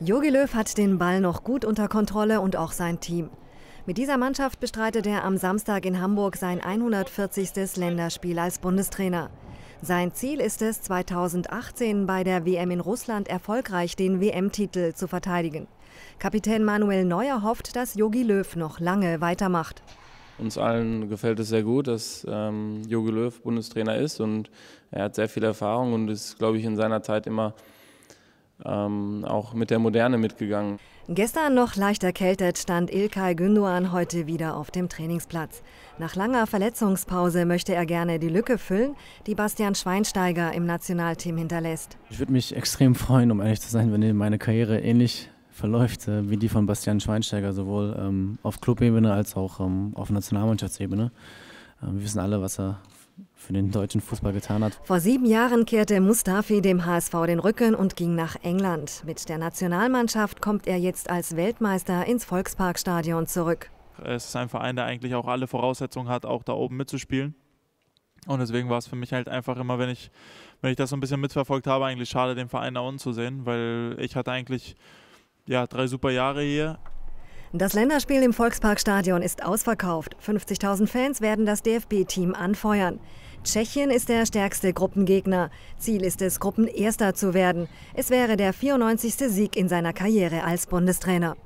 Jogi Löw hat den Ball noch gut unter Kontrolle und auch sein Team. Mit dieser Mannschaft bestreitet er am Samstag in Hamburg sein 140. Länderspiel als Bundestrainer. Sein Ziel ist es, 2018 bei der WM in Russland erfolgreich den WM-Titel zu verteidigen. Kapitän Manuel Neuer hofft, dass Jogi Löw noch lange weitermacht. Uns allen gefällt es sehr gut, dass ähm, Jogi Löw Bundestrainer ist und er hat sehr viel Erfahrung und ist, glaube ich, in seiner Zeit immer ähm, auch mit der Moderne mitgegangen. Gestern noch leicht erkältet stand Ilkay Gündoğan heute wieder auf dem Trainingsplatz. Nach langer Verletzungspause möchte er gerne die Lücke füllen, die Bastian Schweinsteiger im Nationalteam hinterlässt. Ich würde mich extrem freuen, um ehrlich zu sein, wenn meine Karriere ähnlich verläuft äh, wie die von Bastian Schweinsteiger, sowohl ähm, auf Clubebene als auch ähm, auf Nationalmannschaftsebene. Äh, wir wissen alle, was er für den deutschen Fußball getan hat. Vor sieben Jahren kehrte Mustafi dem HSV den Rücken und ging nach England. Mit der Nationalmannschaft kommt er jetzt als Weltmeister ins Volksparkstadion zurück. Es ist ein Verein, der eigentlich auch alle Voraussetzungen hat, auch da oben mitzuspielen. Und deswegen war es für mich halt einfach immer, wenn ich, wenn ich das so ein bisschen mitverfolgt habe, eigentlich schade, den Verein da unten zu sehen, weil ich hatte eigentlich ja, drei super Jahre hier das Länderspiel im Volksparkstadion ist ausverkauft. 50.000 Fans werden das DFB-Team anfeuern. Tschechien ist der stärkste Gruppengegner. Ziel ist es, Gruppenerster zu werden. Es wäre der 94. Sieg in seiner Karriere als Bundestrainer.